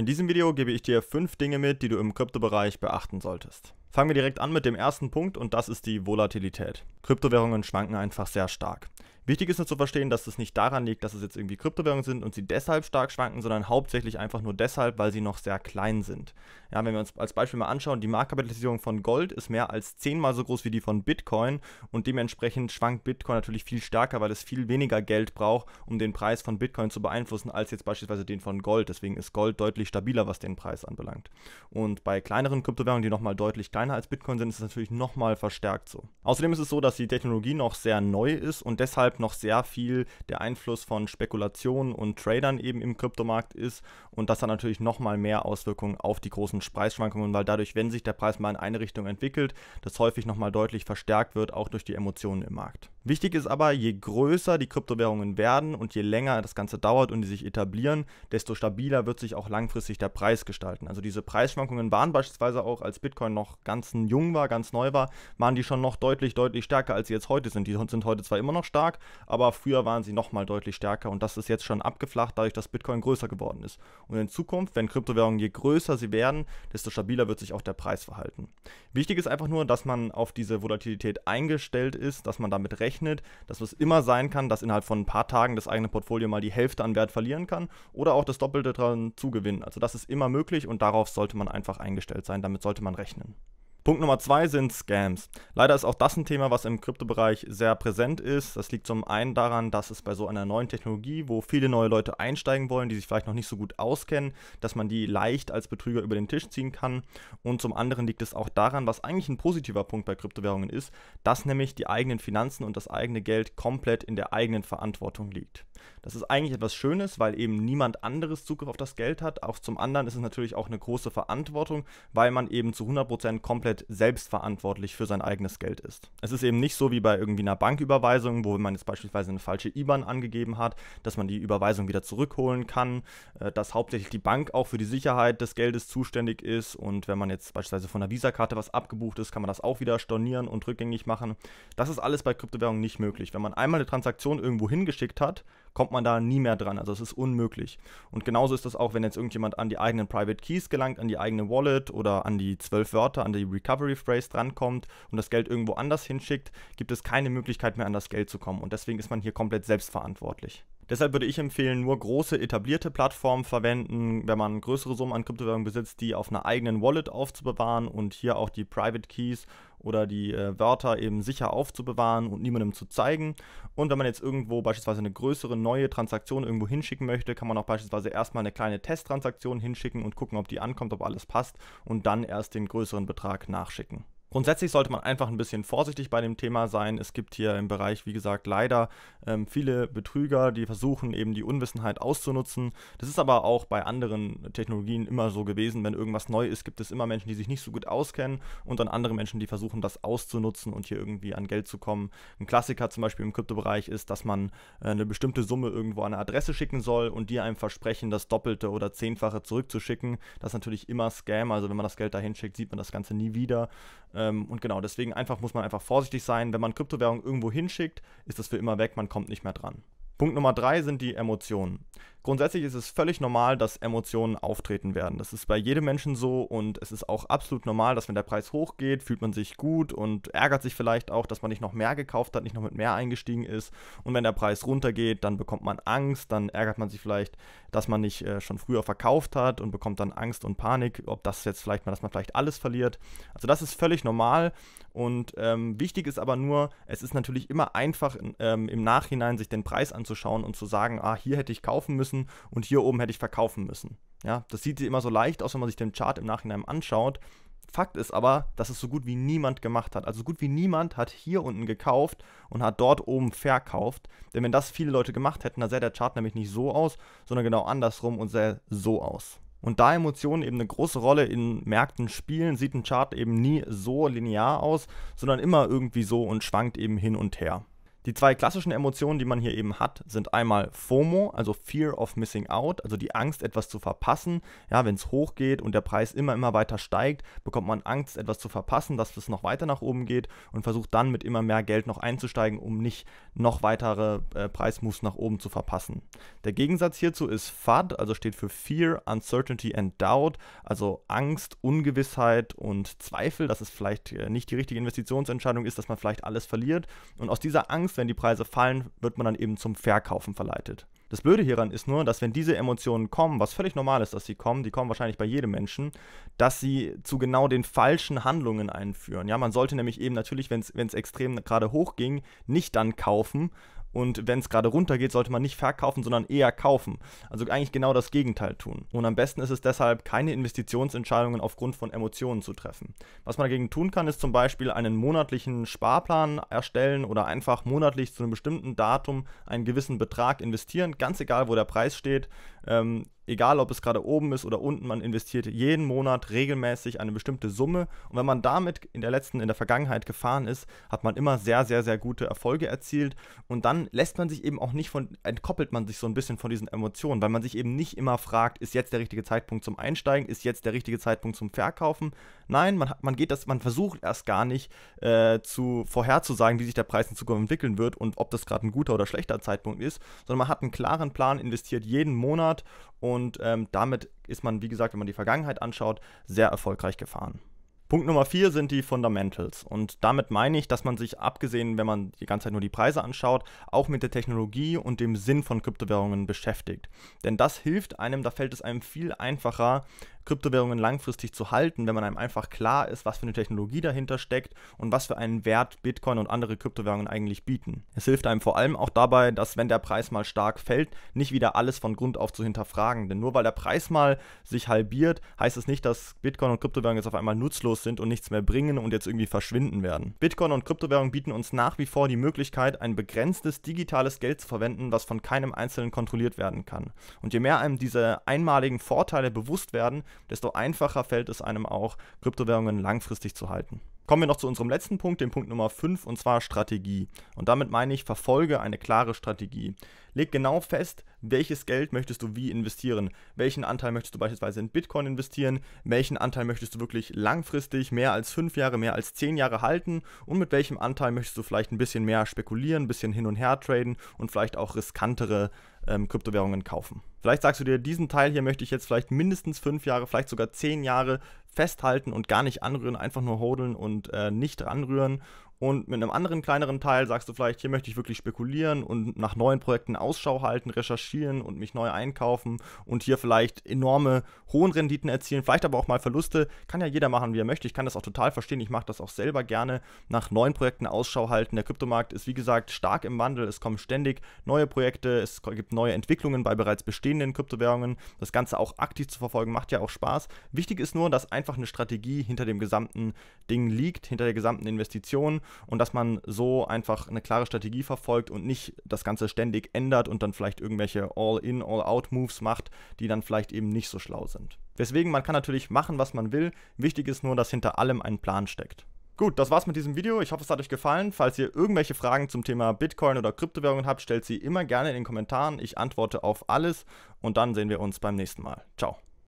In diesem Video gebe ich dir 5 Dinge mit, die du im Kryptobereich beachten solltest. Fangen wir direkt an mit dem ersten Punkt und das ist die Volatilität. Kryptowährungen schwanken einfach sehr stark. Wichtig ist nur zu verstehen, dass es nicht daran liegt, dass es jetzt irgendwie Kryptowährungen sind und sie deshalb stark schwanken, sondern hauptsächlich einfach nur deshalb, weil sie noch sehr klein sind. Ja, wenn wir uns als Beispiel mal anschauen, die Marktkapitalisierung von Gold ist mehr als zehnmal so groß wie die von Bitcoin und dementsprechend schwankt Bitcoin natürlich viel stärker, weil es viel weniger Geld braucht, um den Preis von Bitcoin zu beeinflussen, als jetzt beispielsweise den von Gold. Deswegen ist Gold deutlich stabiler, was den Preis anbelangt. Und bei kleineren Kryptowährungen, die nochmal deutlich kleiner kleiner als Bitcoin sind, ist es natürlich nochmal verstärkt so. Außerdem ist es so, dass die Technologie noch sehr neu ist und deshalb noch sehr viel der Einfluss von Spekulationen und Tradern eben im Kryptomarkt ist und das hat natürlich nochmal mehr Auswirkungen auf die großen Preisschwankungen, weil dadurch, wenn sich der Preis mal in eine Richtung entwickelt, das häufig nochmal deutlich verstärkt wird, auch durch die Emotionen im Markt. Wichtig ist aber, je größer die Kryptowährungen werden und je länger das Ganze dauert und die sich etablieren, desto stabiler wird sich auch langfristig der Preis gestalten. Also diese Preisschwankungen waren beispielsweise auch, als Bitcoin noch ganz jung war, ganz neu war, waren die schon noch deutlich, deutlich stärker, als sie jetzt heute sind. Die sind heute zwar immer noch stark, aber früher waren sie nochmal deutlich stärker und das ist jetzt schon abgeflacht, dadurch, dass Bitcoin größer geworden ist. Und in Zukunft, wenn Kryptowährungen je größer sie werden, desto stabiler wird sich auch der Preis verhalten. Wichtig ist einfach nur, dass man auf diese Volatilität eingestellt ist, dass man damit rechnet, dass es immer sein kann, dass innerhalb von ein paar Tagen das eigene Portfolio mal die Hälfte an Wert verlieren kann oder auch das Doppelte dran zugewinnen. Also das ist immer möglich und darauf sollte man einfach eingestellt sein, damit sollte man rechnen. Punkt Nummer zwei sind Scams. Leider ist auch das ein Thema, was im Kryptobereich sehr präsent ist. Das liegt zum einen daran, dass es bei so einer neuen Technologie, wo viele neue Leute einsteigen wollen, die sich vielleicht noch nicht so gut auskennen, dass man die leicht als Betrüger über den Tisch ziehen kann. Und zum anderen liegt es auch daran, was eigentlich ein positiver Punkt bei Kryptowährungen ist, dass nämlich die eigenen Finanzen und das eigene Geld komplett in der eigenen Verantwortung liegt. Das ist eigentlich etwas Schönes, weil eben niemand anderes Zugriff auf das Geld hat. Auch zum anderen ist es natürlich auch eine große Verantwortung, weil man eben zu 100% komplett selbstverantwortlich für sein eigenes Geld ist. Es ist eben nicht so wie bei irgendwie einer Banküberweisung, wo man jetzt beispielsweise eine falsche IBAN angegeben hat, dass man die Überweisung wieder zurückholen kann, äh, dass hauptsächlich die Bank auch für die Sicherheit des Geldes zuständig ist und wenn man jetzt beispielsweise von einer Visa-Karte was abgebucht ist, kann man das auch wieder stornieren und rückgängig machen. Das ist alles bei Kryptowährungen nicht möglich. Wenn man einmal eine Transaktion irgendwo hingeschickt hat, kommt man da nie mehr dran. Also es ist unmöglich. Und genauso ist das auch, wenn jetzt irgendjemand an die eigenen Private Keys gelangt, an die eigene Wallet oder an die zwölf Wörter, an die Recovery Phrase drankommt und das Geld irgendwo anders hinschickt, gibt es keine Möglichkeit mehr an das Geld zu kommen. Und deswegen ist man hier komplett selbstverantwortlich. Deshalb würde ich empfehlen, nur große etablierte Plattformen verwenden, wenn man größere Summen an Kryptowährungen besitzt, die auf einer eigenen Wallet aufzubewahren und hier auch die Private Keys oder die äh, Wörter eben sicher aufzubewahren und niemandem zu zeigen. Und wenn man jetzt irgendwo beispielsweise eine größere neue Transaktion irgendwo hinschicken möchte, kann man auch beispielsweise erstmal eine kleine Testtransaktion hinschicken und gucken, ob die ankommt, ob alles passt und dann erst den größeren Betrag nachschicken. Grundsätzlich sollte man einfach ein bisschen vorsichtig bei dem Thema sein. Es gibt hier im Bereich, wie gesagt, leider ähm, viele Betrüger, die versuchen eben die Unwissenheit auszunutzen. Das ist aber auch bei anderen Technologien immer so gewesen. Wenn irgendwas neu ist, gibt es immer Menschen, die sich nicht so gut auskennen und dann andere Menschen, die versuchen, das auszunutzen und hier irgendwie an Geld zu kommen. Ein Klassiker zum Beispiel im Kryptobereich ist, dass man äh, eine bestimmte Summe irgendwo an eine Adresse schicken soll und die einem versprechen, das Doppelte oder Zehnfache zurückzuschicken. Das ist natürlich immer Scam. Also wenn man das Geld dahin schickt, sieht man das Ganze nie wieder. Ähm, ähm, und genau, deswegen einfach muss man einfach vorsichtig sein. Wenn man Kryptowährung irgendwo hinschickt, ist das für immer weg, man kommt nicht mehr dran. Punkt Nummer drei sind die Emotionen. Grundsätzlich ist es völlig normal, dass Emotionen auftreten werden. Das ist bei jedem Menschen so und es ist auch absolut normal, dass wenn der Preis hochgeht, fühlt man sich gut und ärgert sich vielleicht auch, dass man nicht noch mehr gekauft hat, nicht noch mit mehr eingestiegen ist. Und wenn der Preis runtergeht, dann bekommt man Angst, dann ärgert man sich vielleicht, dass man nicht äh, schon früher verkauft hat und bekommt dann Angst und Panik, ob das jetzt vielleicht mal, dass man vielleicht alles verliert. Also das ist völlig normal und ähm, wichtig ist aber nur, es ist natürlich immer einfach ähm, im Nachhinein sich den Preis anzuschauen und zu sagen, ah, hier hätte ich kaufen müssen müssen und hier oben hätte ich verkaufen müssen. Ja, das sieht immer so leicht aus, wenn man sich den Chart im Nachhinein anschaut. Fakt ist aber, dass es so gut wie niemand gemacht hat. Also so gut wie niemand hat hier unten gekauft und hat dort oben verkauft. Denn wenn das viele Leute gemacht hätten, dann sähe der Chart nämlich nicht so aus, sondern genau andersrum und sähe so aus. Und da Emotionen eben eine große Rolle in Märkten spielen, sieht ein Chart eben nie so linear aus, sondern immer irgendwie so und schwankt eben hin und her. Die zwei klassischen Emotionen, die man hier eben hat, sind einmal FOMO, also Fear of Missing Out, also die Angst, etwas zu verpassen. Ja, wenn es hochgeht und der Preis immer, immer weiter steigt, bekommt man Angst, etwas zu verpassen, dass es noch weiter nach oben geht und versucht dann mit immer mehr Geld noch einzusteigen, um nicht noch weitere äh, Preismoves nach oben zu verpassen. Der Gegensatz hierzu ist FUD, also steht für Fear, Uncertainty and Doubt, also Angst, Ungewissheit und Zweifel, dass es vielleicht äh, nicht die richtige Investitionsentscheidung ist, dass man vielleicht alles verliert. Und aus dieser Angst 5, wenn die Preise fallen, wird man dann eben zum Verkaufen verleitet. Das Blöde hieran ist nur, dass wenn diese Emotionen kommen, was völlig normal ist, dass sie kommen, die kommen wahrscheinlich bei jedem Menschen, dass sie zu genau den falschen Handlungen einführen. Ja, man sollte nämlich eben natürlich, wenn es extrem gerade hochging, nicht dann kaufen, und wenn es gerade runter geht, sollte man nicht verkaufen, sondern eher kaufen. Also eigentlich genau das Gegenteil tun. Und am besten ist es deshalb, keine Investitionsentscheidungen aufgrund von Emotionen zu treffen. Was man dagegen tun kann, ist zum Beispiel einen monatlichen Sparplan erstellen oder einfach monatlich zu einem bestimmten Datum einen gewissen Betrag investieren, ganz egal wo der Preis steht. Ähm, egal ob es gerade oben ist oder unten, man investiert jeden Monat regelmäßig eine bestimmte Summe und wenn man damit in der letzten, in der Vergangenheit gefahren ist, hat man immer sehr, sehr, sehr gute Erfolge erzielt und dann lässt man sich eben auch nicht von, entkoppelt man sich so ein bisschen von diesen Emotionen, weil man sich eben nicht immer fragt, ist jetzt der richtige Zeitpunkt zum Einsteigen, ist jetzt der richtige Zeitpunkt zum Verkaufen. Nein, man, man geht das, man versucht erst gar nicht äh, zu vorherzusagen, wie sich der Preis in Zukunft entwickeln wird und ob das gerade ein guter oder schlechter Zeitpunkt ist, sondern man hat einen klaren Plan, investiert jeden Monat und und ähm, damit ist man, wie gesagt, wenn man die Vergangenheit anschaut, sehr erfolgreich gefahren. Punkt Nummer vier sind die Fundamentals. Und damit meine ich, dass man sich, abgesehen, wenn man die ganze Zeit nur die Preise anschaut, auch mit der Technologie und dem Sinn von Kryptowährungen beschäftigt. Denn das hilft einem, da fällt es einem viel einfacher, Kryptowährungen langfristig zu halten, wenn man einem einfach klar ist, was für eine Technologie dahinter steckt und was für einen Wert Bitcoin und andere Kryptowährungen eigentlich bieten. Es hilft einem vor allem auch dabei, dass wenn der Preis mal stark fällt, nicht wieder alles von Grund auf zu hinterfragen. Denn nur weil der Preis mal sich halbiert, heißt es nicht, dass Bitcoin und Kryptowährungen jetzt auf einmal nutzlos sind und nichts mehr bringen und jetzt irgendwie verschwinden werden. Bitcoin und Kryptowährungen bieten uns nach wie vor die Möglichkeit, ein begrenztes digitales Geld zu verwenden, was von keinem Einzelnen kontrolliert werden kann. Und je mehr einem diese einmaligen Vorteile bewusst werden, desto einfacher fällt es einem auch, Kryptowährungen langfristig zu halten. Kommen wir noch zu unserem letzten Punkt, dem Punkt Nummer 5, und zwar Strategie. Und damit meine ich, verfolge eine klare Strategie. Leg genau fest, welches Geld möchtest du wie investieren. Welchen Anteil möchtest du beispielsweise in Bitcoin investieren? Welchen Anteil möchtest du wirklich langfristig, mehr als fünf Jahre, mehr als zehn Jahre halten? Und mit welchem Anteil möchtest du vielleicht ein bisschen mehr spekulieren, ein bisschen hin und her traden und vielleicht auch riskantere ähm, Kryptowährungen kaufen. Vielleicht sagst du dir, diesen Teil hier möchte ich jetzt vielleicht mindestens fünf Jahre, vielleicht sogar zehn Jahre festhalten und gar nicht anrühren, einfach nur hodeln und äh, nicht ranrühren. Und mit einem anderen kleineren Teil sagst du vielleicht, hier möchte ich wirklich spekulieren und nach neuen Projekten Ausschau halten, recherchieren und mich neu einkaufen und hier vielleicht enorme hohen Renditen erzielen, vielleicht aber auch mal Verluste. Kann ja jeder machen, wie er möchte. Ich kann das auch total verstehen. Ich mache das auch selber gerne. Nach neuen Projekten Ausschau halten. Der Kryptomarkt ist, wie gesagt, stark im Wandel. Es kommen ständig neue Projekte. Es gibt neue Entwicklungen bei bereits bestehenden Kryptowährungen. Das Ganze auch aktiv zu verfolgen macht ja auch Spaß. Wichtig ist nur, dass ein einfach eine Strategie hinter dem gesamten Ding liegt, hinter der gesamten Investition und dass man so einfach eine klare Strategie verfolgt und nicht das Ganze ständig ändert und dann vielleicht irgendwelche All-in, All-out-Moves macht, die dann vielleicht eben nicht so schlau sind. Deswegen, man kann natürlich machen, was man will. Wichtig ist nur, dass hinter allem ein Plan steckt. Gut, das war's mit diesem Video. Ich hoffe, es hat euch gefallen. Falls ihr irgendwelche Fragen zum Thema Bitcoin oder Kryptowährungen habt, stellt sie immer gerne in den Kommentaren. Ich antworte auf alles und dann sehen wir uns beim nächsten Mal. Ciao.